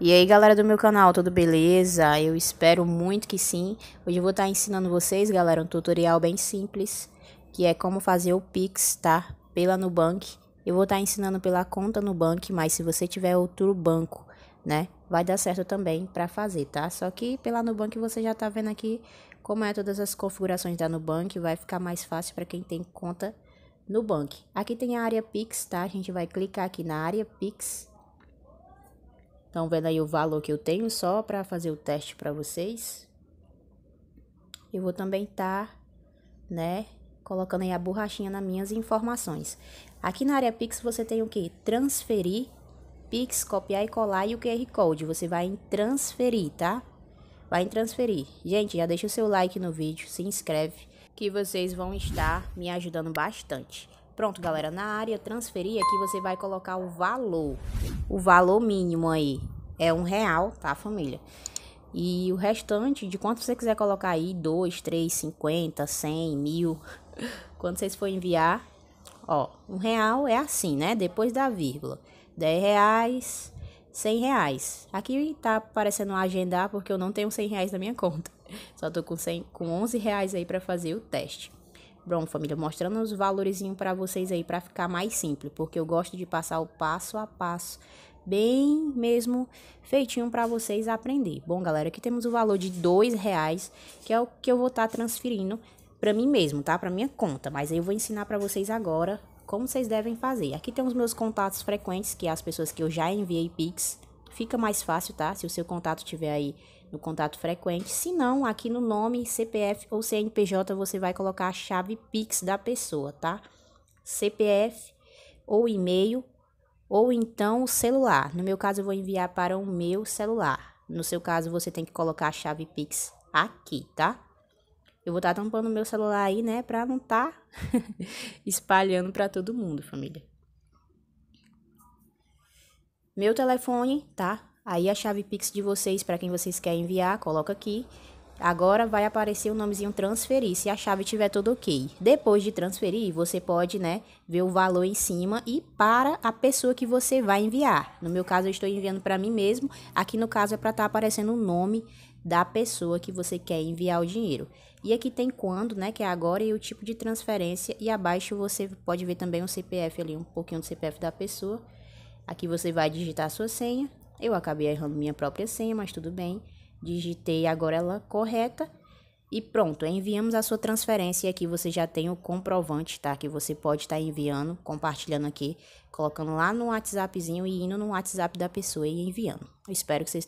E aí galera do meu canal, tudo beleza? Eu espero muito que sim. Hoje eu vou estar tá ensinando vocês, galera, um tutorial bem simples, que é como fazer o Pix, tá? Pela Nubank. Eu vou estar tá ensinando pela conta Nubank, mas se você tiver outro banco, né, vai dar certo também para fazer, tá? Só que pela Nubank você já tá vendo aqui como é todas as configurações da Nubank, vai ficar mais fácil para quem tem conta Nubank. Aqui tem a área Pix, tá? A gente vai clicar aqui na área Pix Estão vendo aí o valor que eu tenho só para fazer o teste para vocês. Eu vou também estar, tá, né, colocando aí a borrachinha nas minhas informações. Aqui na área Pix você tem o que? Transferir, Pix, copiar e colar e o QR Code. Você vai em transferir, tá? Vai em transferir. Gente, já deixa o seu like no vídeo, se inscreve, que vocês vão estar me ajudando bastante. Pronto, galera, na área transferir aqui você vai colocar o valor. O valor mínimo aí é um real, tá, família? E o restante, de quanto você quiser colocar aí, 2, 3, 50, 100, mil, quando vocês forem enviar, ó, um real é assim, né? Depois da vírgula, 10 reais, 100 reais. Aqui tá aparecendo agendar porque eu não tenho 100 reais na minha conta. Só tô com, 100, com 11 reais aí pra fazer o teste. Bom, família, mostrando os valorizinhos para vocês aí para ficar mais simples, porque eu gosto de passar o passo a passo bem mesmo feitinho para vocês aprender. Bom, galera, aqui temos o valor de dois reais, que é o que eu vou estar tá transferindo para mim mesmo, tá? Para minha conta, mas eu vou ensinar para vocês agora como vocês devem fazer. Aqui tem os meus contatos frequentes, que é as pessoas que eu já enviei Pix. Fica mais fácil, tá? Se o seu contato tiver aí no contato frequente. Se não, aqui no nome, CPF ou CNPJ você vai colocar a chave Pix da pessoa, tá? CPF ou e-mail ou então celular. No meu caso, eu vou enviar para o meu celular. No seu caso, você tem que colocar a chave Pix aqui, tá? Eu vou estar tá tampando o meu celular aí, né, para não estar tá espalhando para todo mundo, família. Meu telefone, tá? Aí a chave Pix de vocês, para quem vocês querem enviar, coloca aqui. Agora vai aparecer o nomezinho transferir, se a chave tiver tudo ok. Depois de transferir, você pode, né, ver o valor em cima e para a pessoa que você vai enviar. No meu caso, eu estou enviando para mim mesmo. Aqui no caso é para estar tá aparecendo o nome da pessoa que você quer enviar o dinheiro. E aqui tem quando, né, que é agora e o tipo de transferência e abaixo você pode ver também o CPF ali, um pouquinho do CPF da pessoa. Aqui você vai digitar a sua senha eu acabei errando minha própria senha, mas tudo bem. Digitei agora ela correta e pronto, enviamos a sua transferência e aqui você já tem o comprovante, tá? Que você pode estar tá enviando, compartilhando aqui, colocando lá no WhatsAppzinho e indo no WhatsApp da pessoa e enviando. espero que vocês tenham